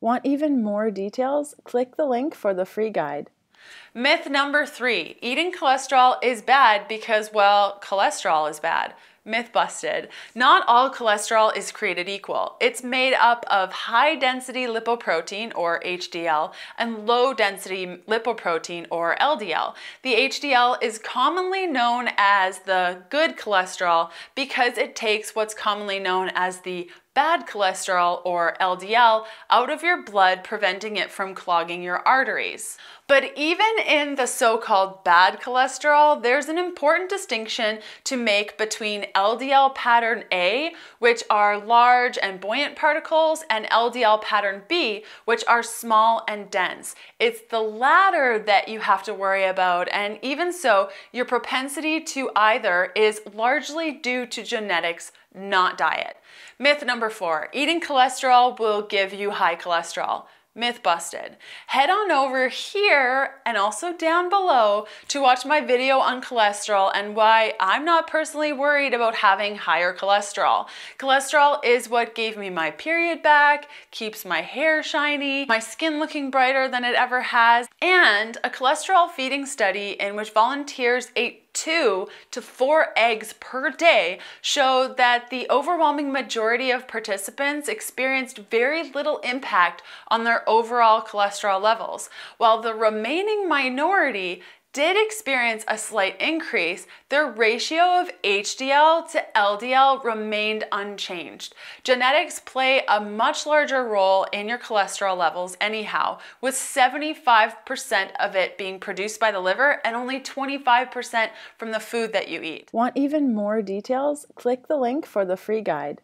Want even more details? Click the link for the free guide. Myth number three eating cholesterol is bad because, well, cholesterol is bad. Myth busted. Not all cholesterol is created equal. It's made up of high density lipoprotein, or HDL, and low density lipoprotein, or LDL. The HDL is commonly known as the good cholesterol because it takes what's commonly known as the bad cholesterol, or LDL, out of your blood, preventing it from clogging your arteries. But even in the so-called bad cholesterol, there's an important distinction to make between LDL pattern A, which are large and buoyant particles, and LDL pattern B, which are small and dense. It's the latter that you have to worry about, and even so, your propensity to either is largely due to genetics, not diet. Myth number four, eating cholesterol will give you high cholesterol myth busted. Head on over here and also down below to watch my video on cholesterol and why I'm not personally worried about having higher cholesterol. Cholesterol is what gave me my period back, keeps my hair shiny, my skin looking brighter than it ever has, and a cholesterol feeding study in which volunteers ate two to four eggs per day showed that the overwhelming majority of participants experienced very little impact on their overall cholesterol levels, while the remaining minority did experience a slight increase, their ratio of HDL to LDL remained unchanged. Genetics play a much larger role in your cholesterol levels anyhow, with 75% of it being produced by the liver and only 25% from the food that you eat. Want even more details? Click the link for the free guide.